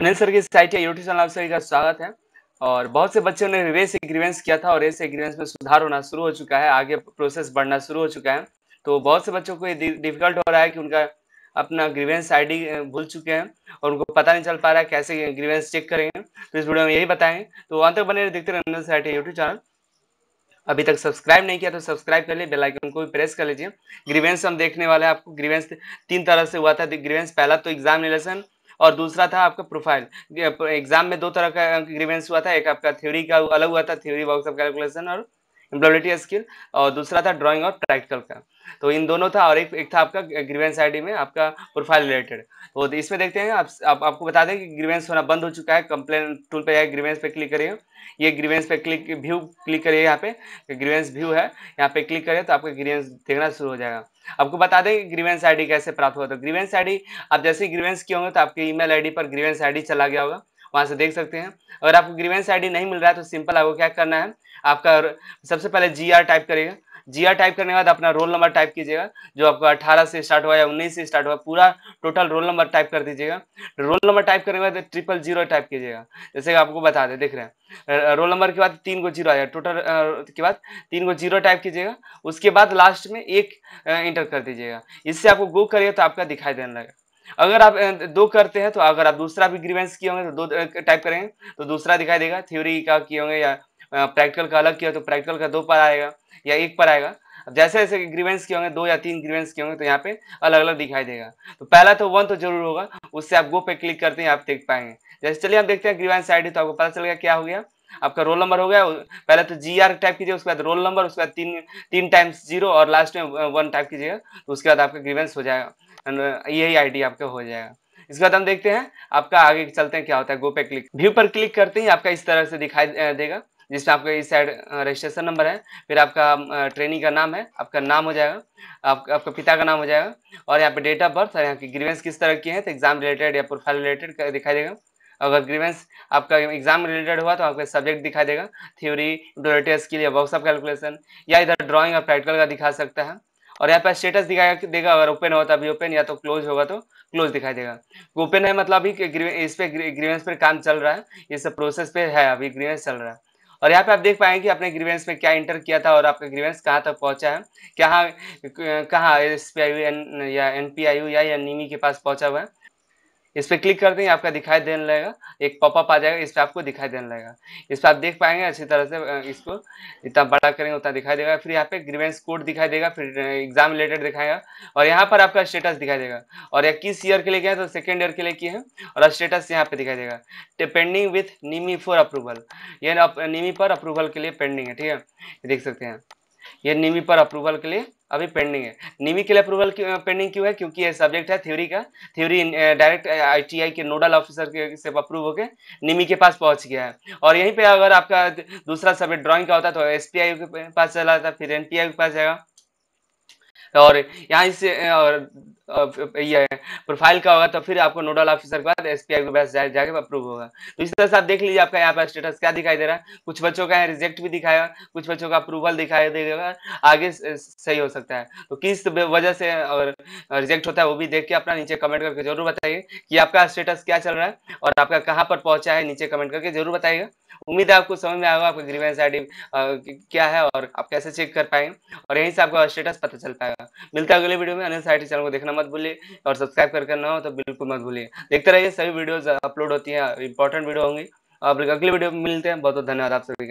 Anil sir की site या YouTube channel आप सभी का स्वागत है और बहुत से बच्चों ने रेस एग्रीवेंस किया था और रेस एग्रीवेंस में सुधार होना शुरू हो चुका है आगे प्रोसेस बढ़ना शुरू हो चुका है तो बहुत से बच्चों को ये डिफिकल्ट हो रहा है कि उनका अपना ग्रीवेंस आईडी भूल चुके हैं और उनको पता नहीं चल पा रहा है कैसे ग्रीवेंस चेक करेंगे तो इस वीडियो में यही बताएं तो अंत तक बने देखते रहे अनिल साइट यूट्यूब चैनल अभी तक सब्सक्राइब नहीं किया तो सब्सक्राइब कर लिए बेल आइकन को भी प्रेस कर लीजिए ग्रीवेंस हम देखने वाले हैं आपको ग्रीवेंस तीन तरह से हुआ था ग्रीवेंस पहला तो एग्जामिनेशन और दूसरा था आपका प्रोफाइल एग्जाम में दो तरह का ग्रीवेंस हुआ था एक आपका थ्योरी का अलग हुआ था थ्योरी वर्क ऑफ कैलकुलेशन और इम्प्लॉबिलिटी स्किल और दूसरा था ड्राइंग और प्रैक्टिकल का तो इन दोनों था और एक एक था आपका ग्रीवेंस आईडी में आपका प्रोफाइल रिलेटेड तो इसमें देखते हैं आप, आप आपको बता दें कि ग्रीवेंस होना बंद हो चुका है कंप्लेन टूल पर जाए ग्रीवेंस पे क्लिक करिए ये ग्रीवेंस पे क्लिक व्यू क्लिक करिए यहाँ पे ग्रीवेंस व्यू है यहाँ पे क्लिक करिए तो आपका ग्रीवेंस देखना शुरू हो जाएगा आपको बता दें कि ग्रीवेंस आईडी कैसे प्राप्त हुआ तो ग्रीवेंस आईडी आप जैसे ग्रीवेंस किए होंगे तो आपके ईमेल आईडी पर ग्रीवेंस आईडी चला गया होगा वहाँ से देख सकते हैं अगर आपको ग्रीवेंस आईडी नहीं मिल रहा है तो सिंपल आपको क्या करना है आपका सबसे पहले जी टाइप करेगा जी टाइप करने के बाद अपना रोल नंबर टाइप कीजिएगा जो आपका 18 से स्टार्ट हुआ या 19 से स्टार्ट हुआ पूरा टोटल रोल नंबर टाइप कर दीजिएगा रोल नंबर टाइप करने के बाद ट्रिपल जीरो टाइप कीजिएगा जैसे आपको बता दें देख रहे हैं रोल नंबर के बाद तीन को जीरो आ जाएगा टोटल के बाद तीन को जीरो टाइप कीजिएगा उसके बाद लास्ट में एक इंटर कर दीजिएगा इससे आपको गो करिए तो आपका दिखाई देने लगेगा अगर आप दो करते हैं तो अगर आप दूसरा भी ग्रीवेंस किए होंगे तो दो टाइप करेंगे तो दूसरा दिखाई देगा थ्योरी का किए होंगे या प्रैक्टिकल का अलग किया तो प्रैक्टिकल का दो पर आएगा या एक पर आएगा जैसे जैसे ग्रीवेंस किए होंगे दो या तीन ग्रीवेंस किए होंगे तो यहाँ पे अलग अलग दिखाई देगा तो पहला तो वन तो जरूर होगा उससे आप गो पे क्लिक करते हैं आप देख पाएंगे जैसे चलिए आप देखते हैं ग्रीवेंस आईडी तो आपको पता चल गया क्या हो गया आपका रोल नंबर हो गया पहले तो जी आर टाइप कीजिए उसके बाद रोल नंबर उसके बाद तीन तीन टाइम्स जीरो और लास्ट में वन टाइप कीजिएगा तो उसके बाद आपका ग्रीवेंस हो जाएगा यही आईडी आपका हो जाएगा इसके बाद हम देखते हैं आपका आगे चलते हैं क्या होता है गो पे क्लिक व्यू पर क्लिक करते ही आपका इस तरह से दिखाई देगा जिसमें आपका इस साइड रजिस्ट्रेशन नंबर है फिर आपका ट्रेनिंग का नाम है आपका नाम हो जाएगा आप, आपका पिता का नाम हो जाएगा और यहाँ पे डेट ऑफ बर्थ और यहाँ की ग्रीवेंस किस तरह की है तो एग्जाम रिलेटेड या प्रोफाइल रिलेटेड दिखाई देगा अगर ग्रीवेंस आपका एग्जाम रिलेटेड हुआ तो आपका सब्जेक्ट दिखा देगा थ्योरी डोरेटेस के लिए वर्कशॉप कैलकुलेशन या इधर ड्राइंग और प्रैक्टिकल का दिखा सकता है और यहाँ पर स्टेटस दिखाया देगा अगर ओपन तो तो होगा तो अभी ओपन या तो क्लोज होगा तो क्लोज दिखाई देगा ओपन है मतलब अभी इस पे ग्रीवेंस पर काम चल रहा है ये सब प्रोसेस पे है अभी ग्रीवेंस चल रहा है और यहाँ पे आप देख पाएंगे कि आपने ग्रीवेंस में क्या इंटर किया था और आपका ग्रीवेंस कहाँ तक पहुँचा है कहाँ कहाँ एस पी आई यू या एन पी आई यू या, या नीमी के पास पहुँचा हुआ है इस पर क्लिक करते ही आपका दिखाई देने लगेगा एक पॉपअप आ जाएगा इस पर आपको दिखाई देने लगेगा इस पर आप देख पाएंगे अच्छी तरह से इसको जितना बड़ा करेंगे उतना दिखाई देगा फिर यहाँ पे ग्रीवेंस कोड दिखाई देगा फिर एग्जाम रिलेटेड दिखाएगा और यहाँ पर आपका स्टेटस दिखाई देगा और यह किस ईयर के लिए किया है तो सेकेंड ईयर के लिए किया है और स्टेटस यहाँ पे दिखाई देगा पेंडिंग विथ नीमी फॉर अप्रूवल यह नीमी पर अप्रूवल के लिए पेंडिंग है ठीक है देख सकते हैं ये निमी पर अप्रूवल के लिए अभी पेंडिंग है निमी के लिए अप्रूवल पेंडिंग क्यों है क्योंकि ये सब्जेक्ट है थ्योरी का थ्योरी डायरेक्ट आईटीआई के नोडल ऑफिसर के से अप्रूव होकर निमी के पास पहुंच गया है और यहीं पे अगर आपका दूसरा सब्जेक्ट ड्राइंग का होता तो एसपीआई के पास चला जाता फिर एनपीआई के पास जाएगा और यहाँ इस और प्रोफाइल का होगा तो फिर आपको नोडल ऑफिसर के बाद एस के पास जाके अप्रूव होगा तो इस तरह से आप देख लीजिए आपका यहाँ पर स्टेटस क्या दिखाई दे रहा है कुछ बच्चों का रिजेक्ट भी दिखाएगा कुछ बच्चों का अप्रूवल दिखाई देगा आगे सही हो सकता है तो किस वजह से और रिजेक्ट होता है वो भी देख के अपना नीचे कमेंट करके जरूर बताइए कि आपका स्टेटस क्या चल रहा है और आपका कहाँ पर पहुंचा है नीचे कमेंट करके जरूर बताइएगा उम्मीद है आपको समझ में आएगा आपका ग्रीवेंस आईडी क्या है और आप कैसे चेक कर पाएंगे और यहीं से आपका स्टेटस पता चल पाएगा मिलता है अगले वीडियो में अनिल साइड चैनल को देखना मत भूलिए और सब्सक्राइब करके ना हो तो बिल्कुल मत भूलिए देखते रहिए सभी वीडियोज अपलोड होती हैं इंपॉर्टेंट वीडियो होंगी आप अगली वीडियो में मिलते हैं बहुत बहुत धन्यवाद आप सभी का